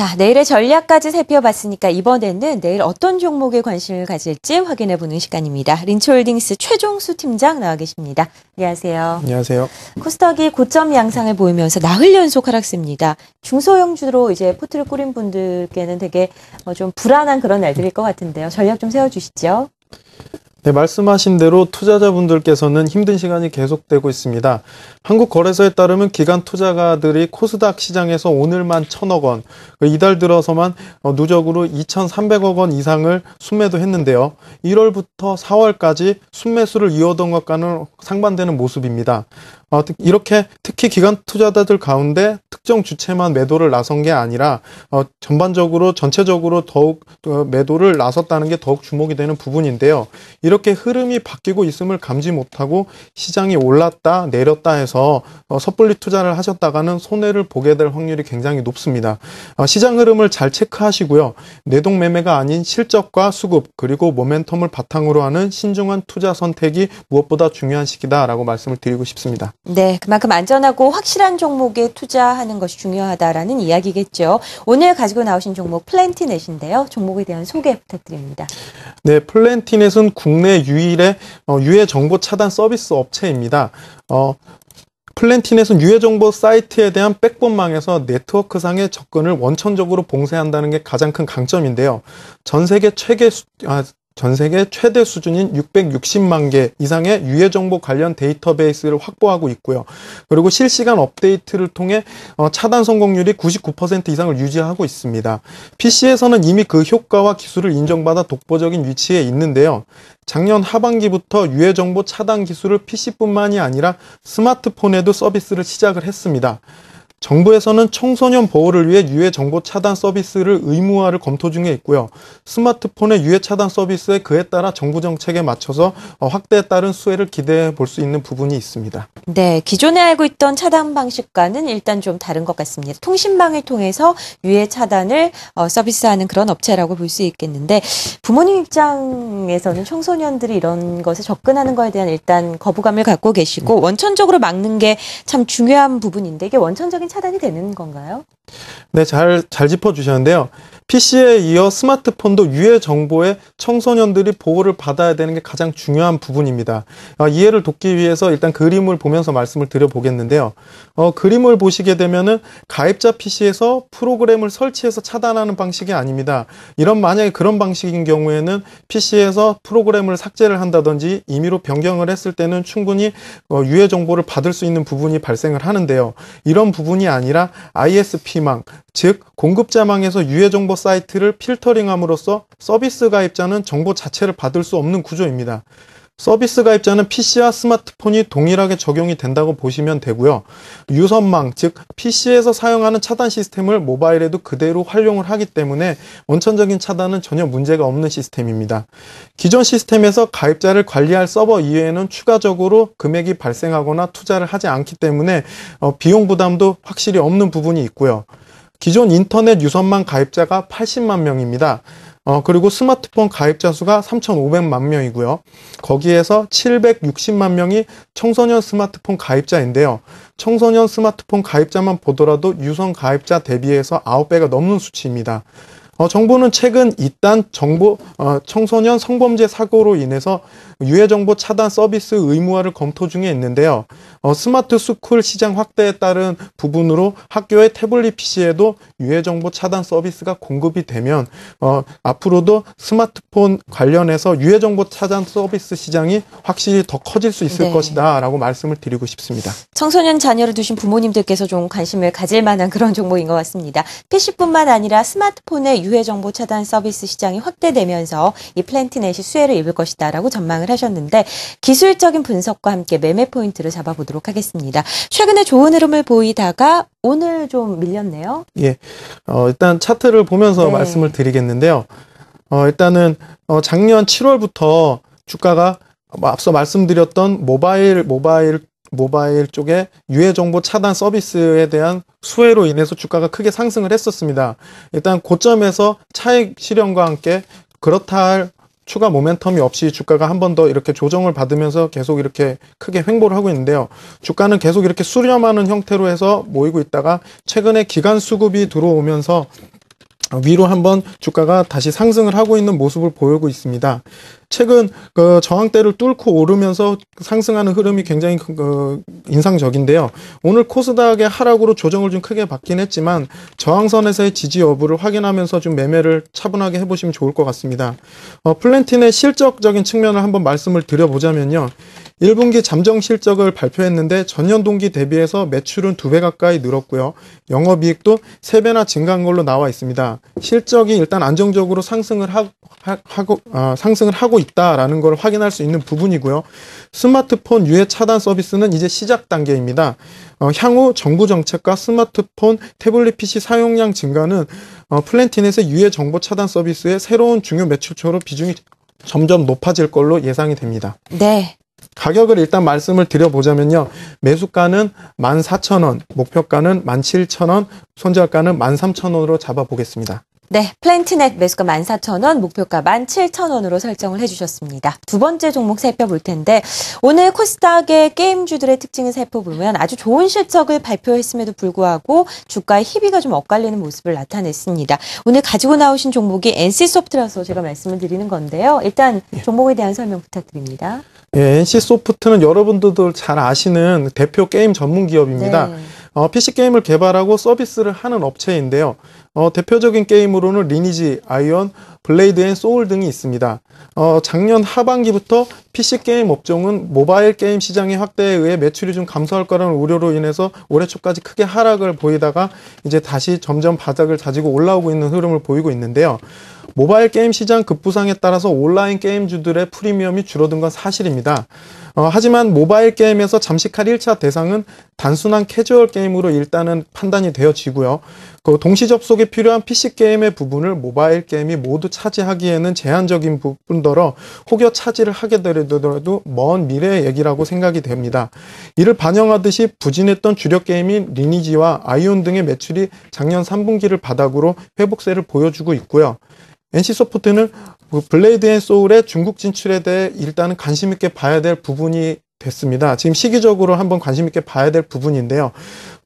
자, 내일의 전략까지 살펴봤으니까 이번에는 내일 어떤 종목에 관심을 가질지 확인해 보는 시간입니다. 린치홀딩스 최종수 팀장 나와 계십니다. 안녕하세요. 안녕하세요. 코스닥이 고점 양상을 보이면서 나흘 연속 하락세입니다. 중소형주로 이제 포트를 꾸린 분들께는 되게 뭐 좀 불안한 그런 날들일 것 같은데요. 전략 좀 세워 주시죠. 네, 말씀하신 대로 투자자분들께서는 힘든 시간이 계속되고 있습니다. 한국거래소에 따르면 기간 투자가들이 코스닥 시장에서 오늘만 천억 원, 그 이달 들어서만 어, 누적으로 2,300억 원 이상을 순매도 했는데요. 1월부터 4월까지 순매수를 이어던 것과는 상반되는 모습입니다. 이렇게 특히 기관 투자자들 가운데 특정 주체만 매도를 나선 게 아니라 어, 전반적으로 전체적으로 더욱 어, 매도를 나섰다는 게 더욱 주목이 되는 부분인데요. 이렇게 흐름이 바뀌고 있음을 감지 못하고 시장이 올랐다 내렸다 해서 어, 섣불리 투자를 하셨다가는 손해를 보게 될 확률이 굉장히 높습니다. 시장 흐름을 잘 체크하시고요. 내동 매매가 아닌 실적과 수급 그리고 모멘텀을 바탕으로 하는 신중한 투자 선택이 무엇보다 중요한 시기다라고 말씀을 드리고 싶습니다. 네, 그만큼 안전하고 확실한 종목에 투자하는 것이 중요하다라는 이야기겠죠. 오늘 가지고 나오신 종목 플랜티넷인데요. 종목에 대한 소개 부탁드립니다. 네, 플랜티넷은 국내 유일의 어, 유해 정보 차단 서비스 업체입니다. 어, 플랜티넷은 유해 정보 사이트에 대한 백본망에서 네트워크상의 접근을 원천적으로 봉쇄한다는 게 가장 큰 강점인데요. 전 세계 최대, 수, 아, 전 세계 최대 수준인 660만 개 이상의 유해 정보 관련 데이터베이스를 확보하고 있고요. 그리고 실시간 업데이트를 통해 어, 차단 성공률이 99% 이상을 유지하고 있습니다. PC에서는 이미 그 효과와 기술을 인정받아 독보적인 위치에 있는데요. 작년 하반기부터 유해 정보 차단 기술을 PC뿐만이 아니라 스마트폰에도 서비스를 시작을 했습니다. 정부에서는 청소년 보호를 위해 유해 정보 차단 서비스를 의무화를 검토 중에 있고요. 스마트폰의 유해 차단 서비스에 그에 따라 정부 정책에 맞춰서 어, 확대에 따른 수혜를 기대해 볼 수 있는 부분이 있습니다. 네, 기존에 알고 있던 차단 방식과는 일단 좀 다른 것 같습니다. 통신망을 통해서 유해 차단을 어, 서비스하는 그런 업체라고 볼 수 있겠는데 부모님 입장에서는 청소년들이 이런 것에 접근하는 것에 대한 일단 거부감을 갖고 계시고 네. 원천적으로 막는 게 참 중요한 부분인데 이게 원천적인 차단이 되는 건가요? 네, 잘, 잘 짚어주셨는데요. PC에 이어 스마트폰도 유해 정보에 청소년들이 보호를 받아야 되는 게 가장 중요한 부분입니다. 어, 이해를 돕기 위해서 일단 그림을 보면서 말씀을 드려보겠는데요. 어, 그림을 보시게 되면은 가입자 PC에서 프로그램을 설치해서 차단하는 방식이 아닙니다. 이런 만약에 그런 방식인 경우에는 PC에서 프로그램을 삭제를 한다든지 임의로 변경을 했을 때는 충분히 어, 유해 정보를 받을 수 있는 부분이 발생을 하는데요. 이런 부분이 아니라 ISP 망즉 공급자망에서 유해 정보 사이트를 필터링함으로써 서비스 가입자는 정보 자체를 받을 수 없는 구조입니다. 서비스 가입자는 PC와 스마트폰이 동일하게 적용이 된다고 보시면 되고요. 유선망, 즉 PC에서 사용하는 차단 시스템을 모바일에도 그대로 활용을 하기 때문에 원천적인 차단은 전혀 문제가 없는 시스템입니다. 기존 시스템에서 가입자를 관리할 서버 이외에는 추가적으로 금액이 발생하거나 투자를 하지 않기 때문에 어, 비용 부담도 확실히 없는 부분이 있고요. 기존 인터넷 유선망 가입자가 80만 명입니다. 어, 그리고 스마트폰 가입자 수가 3,500만 명이고요. 거기에서 760만 명이 청소년 스마트폰 가입자인데요. 청소년 스마트폰 가입자만 보더라도 유성 가입자 대비해서 9배가 넘는 수치입니다. 어, 정부는 최근 이딴 정보 어, 청소년 성범죄 사고로 인해서 유해 정보 차단 서비스 의무화를 검토 중에 있는데요. 어, 스마트 스쿨 시장 확대에 따른 부분으로 학교의 태블릿 PC에도 유해 정보 차단 서비스가 공급이 되면 어, 앞으로도 스마트폰 관련해서 유해 정보 차단 서비스 시장이 확실히 더 커질 수 있을 네. 것이다라고 말씀을 드리고 싶습니다. 청소년 자녀를 두신 부모님들께서 좀 관심을 가질 만한 그런 정보인 것 같습니다. PC뿐만 아니라 스마트폰의 유 유해 정보 차단 서비스 시장이 확대되면서 이플랜티넷이 수혜를 입을 것이다라고 전망을 하셨는데 기술적인 분석과 함께 매매 포인트를 잡아보도록 하겠습니다. 최근에 좋은 흐름을 보이다가 오늘 좀 밀렸네요. 예, 어, 일단 차트를 보면서 네. 말씀을 드리겠는데요. 어, 일단은 어, 작년 7월부터 주가가 어, 앞서 말씀드렸던 모바일 모바일 모바일 쪽에 유해 정보 차단 서비스에 대한 수혜로 인해서 주가가 크게 상승을 했었습니다. 일단 고점에서 차익 실현과 함께 그렇다 할 추가 모멘텀이 없이 주가가 한 번 더 이렇게 조정을 받으면서 계속 이렇게 크게 횡보를 하고 있는데요. 주가는 계속 이렇게 수렴하는 형태로 해서 모이고 있다가 최근에 기간 수급이 들어오면서 위로 한번 주가가 다시 상승을 하고 있는 모습을 보이고 있습니다. 최근 그 저항대를 뚫고 오르면서 상승하는 흐름이 굉장히 그, 그 인상적인데요. 오늘 코스닥의 하락으로 조정을 좀 크게 받긴 했지만 저항선에서의 지지 여부를 확인하면서 좀 매매를 차분하게 해보시면 좋을 것 같습니다. 어, 플랜틴의 실적적인 측면을 한번 말씀을 드려보자면요. 1분기 잠정 실적을 발표했는데 전년 동기 대비해서 매출은 2배 가까이 늘었고요. 영업이익도 3배나 증가한 걸로 나와 있습니다. 실적이 일단 안정적으로 상승을 하, 고 아, 상승을 하고 있다라는 걸 확인할 수 있는 부분이고요. 스마트폰 유해 차단 서비스는 이제 시작 단계입니다. 어, 향후 정부 정책과 스마트폰, 태블릿 PC 사용량 증가는 어, 플랜티넷의 유해 정보 차단 서비스의 새로운 중요 매출처로 비중이 점점 높아질 걸로 예상이 됩니다. 네. 가격을 일단 말씀을 드려보자면요. 매수가는 14,000원, 목표가는 17,000원, 손절가는 13,000원으로 잡아보겠습니다. 네, 플랜트넷 매수가 14,000원, 목표가 17,000원으로 설정을 해주셨습니다. 두 번째 종목 살펴볼 텐데 오늘 코스닥의 게임주들의 특징을 살펴보면 아주 좋은 실적을 발표했음에도 불구하고 주가의 희비가 좀 엇갈리는 모습을 나타냈습니다. 오늘 가지고 나오신 종목이 NC소프트라서 제가 말씀을 드리는 건데요. 일단 예. 종목에 대한 설명 부탁드립니다. 예, NC 소프트는 여러분들도 잘 아시는 대표 게임 전문 기업입니다. 네. 어, PC 게임을 개발하고 서비스를 하는 업체인데요. 어, 대표적인 게임으로는 리니지, 아이언, 블레이드 앤 소울 등이 있습니다. 어, 작년 하반기부터 PC 게임 업종은 모바일 게임 시장의 확대에 의해 매출이 좀 감소할 거라는 우려로 인해서 올해 초까지 크게 하락을 보이다가 이제 다시 점점 바닥을 다지고 올라오고 있는 흐름을 보이고 있는데요. 모바일 게임 시장 급부상에 따라서 온라인 게임주들의 프리미엄이 줄어든 건 사실입니다. 어, 하지만 모바일 게임에서 잠식할 1차 대상은 단순한 캐주얼 게임으로 일단은 판단이 되어지고요. 그 동시 접속이 필요한 PC 게임의 부분을 모바일 게임이 모두 차지하기에는 제한적인 부분더러 혹여 차지를 하게 되더라도 먼 미래의 얘기라고 생각이 됩니다. 이를 반영하듯이 부진했던 주력 게임인 리니지와 아이온 등의 매출이 작년 3분기를 바닥으로 회복세를 보여주고 있고요. NC 소프트는 그 블레이드 앤 소울의 중국 진출에 대해 일단은 관심 있게 봐야 될 부분이 됐습니다. 지금 시기적으로 한번 관심 있게 봐야 될 부분인데요.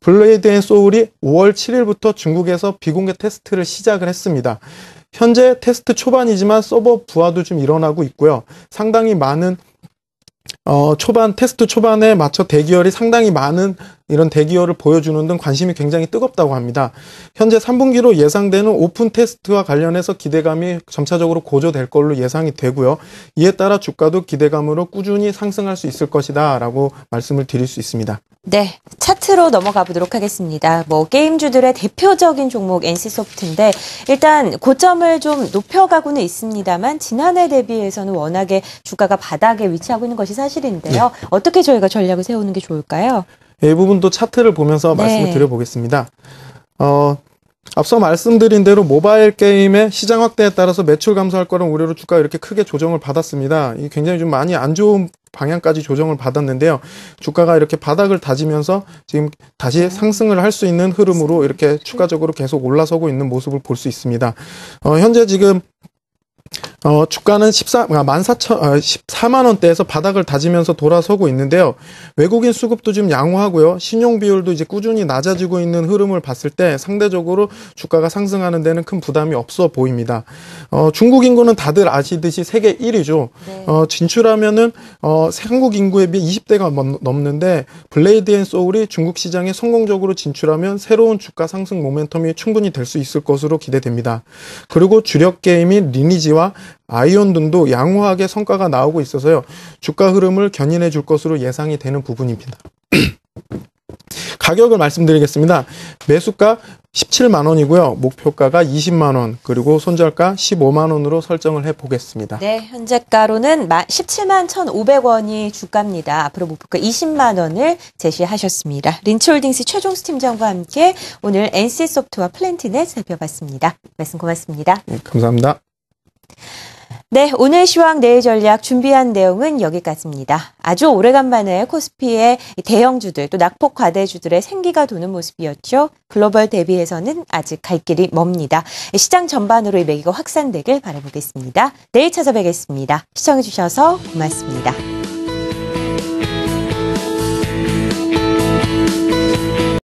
블레이드 앤 소울이 5월 7일부터 중국에서 비공개 테스트를 시작을 했습니다. 현재 테스트 초반이지만 서버 부하도 좀 일어나고 있고요. 상당히 많은 어, 초반 테스트 초반에 맞춰 대기열이 상당히 많은 이런 대기열을 보여주는 등 관심이 굉장히 뜨겁다고 합니다. 현재 3분기로 예상되는 오픈 테스트와 관련해서 기대감이 점차적으로 고조될 걸로 예상이 되고요. 이에 따라 주가도 기대감으로 꾸준히 상승할 수 있을 것이다라고 말씀을 드릴 수 있습니다. 네, 차트로 넘어가 보도록 하겠습니다. 뭐 게임주들의 대표적인 종목 NC소프트인데 일단 고점을 좀 높여가고는 있습니다만 지난해 대비해서는 워낙에 주가가 바닥에 위치하고 있는 것이 것이 사실인데요. 네. 어떻게 저희가 전략을 세우는 게 좋을까요? 이 부분도 차트를 보면서 네. 말씀을 드려보겠습니다. 어, 앞서 말씀드린 대로 모바일 게임의 시장 확대에 따라서 매출 감소할 거란 우려로 주가 이렇게 크게 조정을 받았습니다. 이 굉장히 좀 많이 안 좋은 방향까지 조정을 받았는데요. 주가가 이렇게 바닥을 다지면서 지금 다시 상승을 할 수 있는 흐름으로 이렇게 추가적으로 계속 올라서고 있는 모습을 볼 수 있습니다. 어, 현재 지금 어, 주가는 14, 만 사천, 아, 14만 원대에서 바닥을 다지면서 돌아서고 있는데요. 외국인 수급도 좀 양호하고요. 신용 비율도 이제 꾸준히 낮아지고 있는 흐름을 봤을 때 상대적으로 주가가 상승하는 데는 큰 부담이 없어 보입니다. 어, 중국 인구는 다들 아시듯이 세계 1위죠. 어, 진출하면은, 어, 한국 인구에 비해 20대가 넘는데 블레이드 앤 소울이 중국 시장에 성공적으로 진출하면 새로운 주가 상승 모멘텀이 충분히 될 수 있을 것으로 기대됩니다. 그리고 주력 게임인 리니지와 철분와 아이온 등도 양호하게 성과가 나오고 있어서요. 주가 흐름을 견인해 줄 것으로 예상이 되는 부분입니다. 가격을 말씀드리겠습니다. 매수가 17만 원이고요. 목표가가 20만 원, 그리고 손절가 15만 원으로 설정을 해 보겠습니다. 네, 현재가로는 17만 1,500원이 주가입니다. 앞으로 목표가 20만 원을 제시하셨습니다. 린치홀딩스 최종수 팀장과 함께 오늘 NC소프트와 플랜티넷 살펴봤습니다. 말씀 고맙습니다. 네, 감사합니다. 네, 오늘 시황 내일 전략 준비한 내용은 여기까지입니다. 아주 오래간만에 코스피의 대형주들 또 낙폭 과대주들의 생기가 도는 모습이었죠. 글로벌 대비해서는 아직 갈 길이 멉니다. 시장 전반으로 의 매기가 확산되길 바라보겠습니다. 내일 찾아뵙겠습니다. 시청해주셔서 고맙습니다.